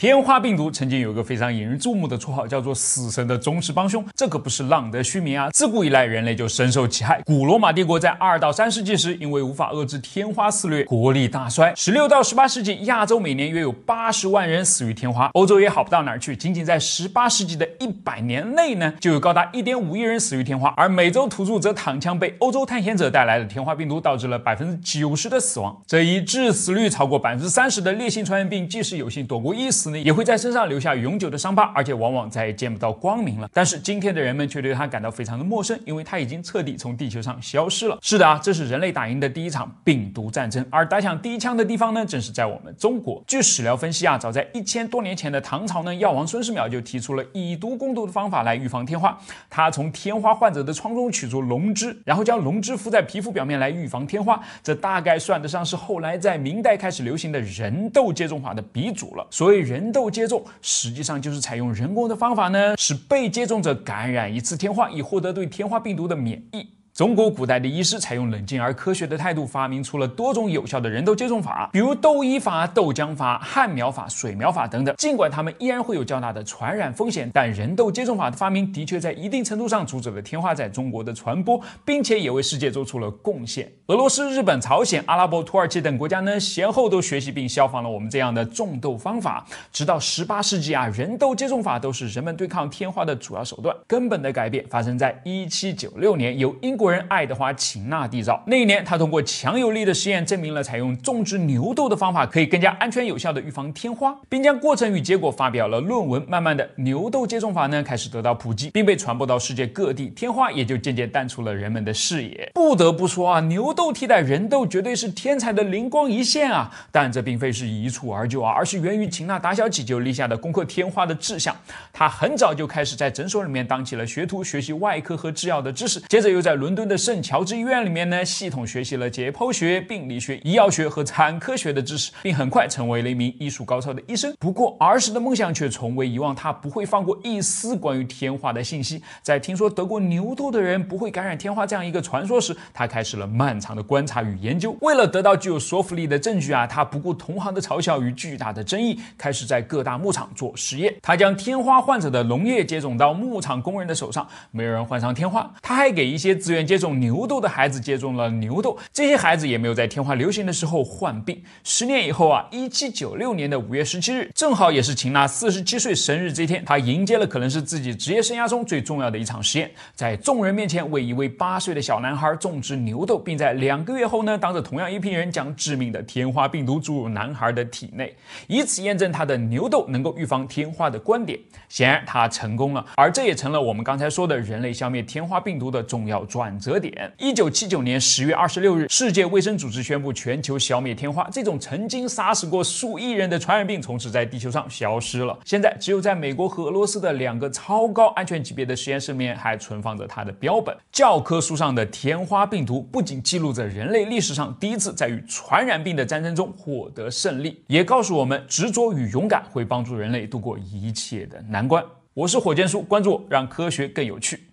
天花病毒曾经有一个非常引人注目的绰号，叫做“死神的忠实帮凶”，这可不是浪得虚名啊！自古以来，人类就深受其害。古罗马帝国在二到三世纪时，因为无法遏制天花肆虐，国力大衰。十六到十八世纪，亚洲每年约有八十万人死于天花，欧洲也好不到哪儿去。仅仅在十八世纪的一百年内呢，就有高达一点五亿人死于天花。而美洲土著则躺枪，被欧洲探险者带来的天花病毒导致了百分之九十的死亡。这一致死率超过百分之三十的烈性传染病，即使有幸躲过一死。也会在身上留下永久的伤疤，而且往往再也见不到光明了。但是今天的人们却对它感到非常的陌生，因为它已经彻底从地球上消失了。是的啊，这是人类打赢的第一场病毒战争，而打响第一枪的地方呢，正是在我们中国。据史料分析啊，早在一千多年前的唐朝呢，药王孙思邈就提出了以毒攻毒的方法来预防天花。他从天花患者的疮中取出龙汁，然后将龙汁敷在皮肤表面来预防天花。这大概算得上是后来在明代开始流行的人痘接种法的鼻祖了。所以人。人痘接种实际上就是采用人工的方法呢，使被接种者感染一次天花，以获得对天花病毒的免疫。中国古代的医师采用冷静而科学的态度，发明出了多种有效的人痘接种法，比如痘衣法、豆浆法、汗苗法、水苗法等等。尽管他们依然会有较大的传染风险，但人痘接种法的发明的确在一定程度上阻止了天花在中国的传播，并且也为世界做出了贡献。俄罗斯、日本、朝鲜、阿拉伯、土耳其等国家呢，先后都学习并效仿了我们这样的种痘方法。直到十八世纪啊，人痘接种法都是人们对抗天花的主要手段。根本的改变发生在一七九六年，由英。国人爱德华·琴纳缔造那一年，他通过强有力的实验证明了采用种植牛痘的方法可以更加安全有效的预防天花，并将过程与结果发表了论文。慢慢的，牛痘接种法呢开始得到普及，并被传播到世界各地，天花也就渐渐淡出了人们的视野。不得不说啊，牛痘替代人痘绝对是天才的灵光一现啊！但这并非是一蹴而就啊，而是源于琴纳打小起就立下的攻克天花的志向。他很早就开始在诊所里面当起了学徒，学习外科和制药的知识，接着又在伦。伦敦的圣乔治医院里面呢，系统学习了解剖学、病理学、医药学和产科学的知识，并很快成为了一名医术高超的医生。不过儿时的梦想却从未遗忘，他不会放过一丝关于天花的信息。在听说得过牛痘的人不会感染天花这样一个传说时，他开始了漫长的观察与研究。为了得到具有说服力的证据啊，他不顾同行的嘲笑与巨大的争议，开始在各大牧场做实验。他将天花患者的脓液接种到牧场工人的手上，没有人患上天花。他还给一些自愿 接种牛痘的孩子接种了牛痘，这些孩子也没有在天花流行的时候患病。十年以后啊，一七九六年的五月十七日，正好也是秦娜四十七岁生日这天，他迎接了可能是自己职业生涯中最重要的一场实验，在众人面前为一位八岁的小男孩种植牛痘，并在两个月后呢，当着同样一批人将致命的天花病毒注入男孩的体内，以此验证他的牛痘能够预防天花的观点。显然他成功了，而这也成了我们刚才说的人类消灭天花病毒的重要专。转折点。一九七九年十月二十六日，世界卫生组织宣布全球消灭天花，这种曾经杀死过数亿人的传染病从此在地球上消失了。现在，只有在美国和俄罗斯的两个超高安全级别的实验室里面还存放着它的标本。教科书上的天花病毒不仅记录着人类历史上第一次在与传染病的战争中获得胜利，也告诉我们，执着与勇敢会帮助人类度过一切的难关。我是火箭叔，关注我，让科学更有趣。